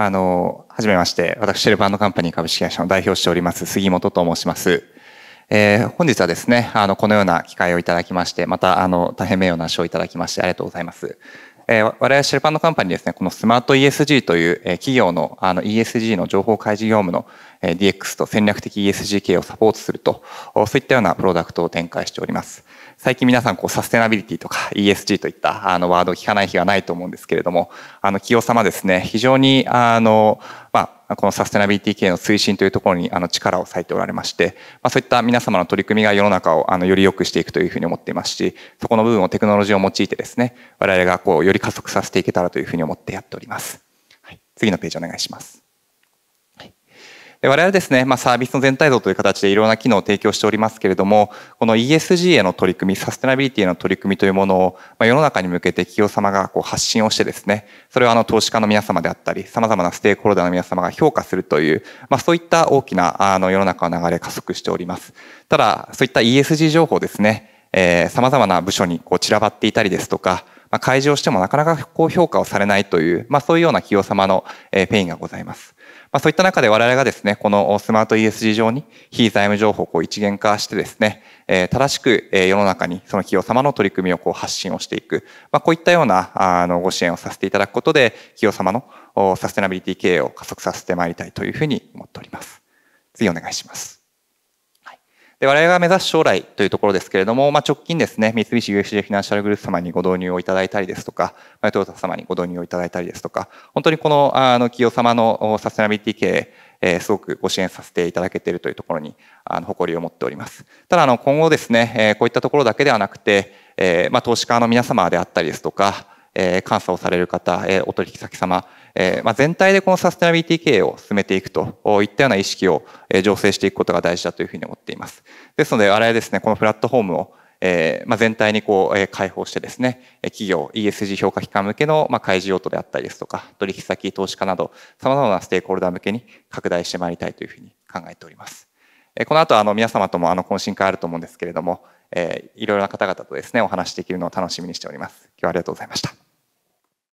あの、はじめまして、私、シェルバンドカンパニー株式会社の代表しております、杉本と申します。えー、本日はですね、あの、このような機会をいただきまして、また、あの、大変名誉な賞をいただきまして、ありがとうございます。え我々シェルパンドカンパニーですね、このスマート ESG という、え企業のあの ESG の情報開示業務の、え DX と戦略的 ESG 系をサポートすると、そういったようなプロダクトを展開しております。最近皆さんこうサステナビリティとか ESG といったあのワードを聞かない日はないと思うんですけれども、あの企業様ですね、非常にあの、まあこのサステナビリティ系の推進というところにあの力を割いておられまして、まあ、そういった皆様の取り組みが世の中をあのより良くしていくというふうに思っていますし、そこの部分をテクノロジーを用いてですね、我々がこうより加速させていけたらというふうに思ってやっております。はい、次のページお願いします。我々ですね、まあ、サービスの全体像という形でいろんな機能を提供しておりますけれども、この ESG への取り組み、サステナビリティへの取り組みというものを、まあ、世の中に向けて企業様がこう発信をしてですね、それをあの投資家の皆様であったり、様々なステークホルダーの皆様が評価するという、まあ、そういった大きなあの世の中の流れ加速しております。ただ、そういった ESG 情報ですね、えー、様々な部署にこう散らばっていたりですとか、まあ、開示をしてもなかなかこう評価をされないという、まあ、そういうような企業様の、えペインがございます。まあ、そういった中で我々がですね、このスマート ESG 上に非財務情報をこう一元化してですね、えー、正しく世の中にその企業様の取り組みをこう発信をしていく、まあ、こういったようなあのご支援をさせていただくことで、企業様のサステナビリティ経営を加速させてまいりたいというふうに思っております。次お願いします。で我々が目指す将来というところですけれども、まあ、直近ですね、三菱 UFJ フィナンシャルグループ様にご導入をいただいたりですとか、トヨタ様にご導入をいただいたりですとか、本当にこのあの企業様のサステナビリティ系、ええすごくご支援させていただけているというところにあの誇りを持っております。ただあの今後ですね、えこういったところだけではなくて、えまあ、投資家の皆様であったりですとか、え監査をされる方、えお取引先様、えま全体でこのサステナビリティ経営を進めていくといったような意識を醸成していくことが大事だというふうに思っています。ですので、あれですね、このプラットフォームをえま全体にこう、え開放してですね、企業、ESG 評価機関向けの、ま開示用途であったりですとか、取引先、投資家など、様々なステークホルダー向けに拡大してまいりたいというふうに考えております。えこの後、あの、皆様ともあの、懇親会あると思うんですけれども、えー、いろいろな方々とですね、お話しできるのを楽しみにしております。今日はありがとうございました。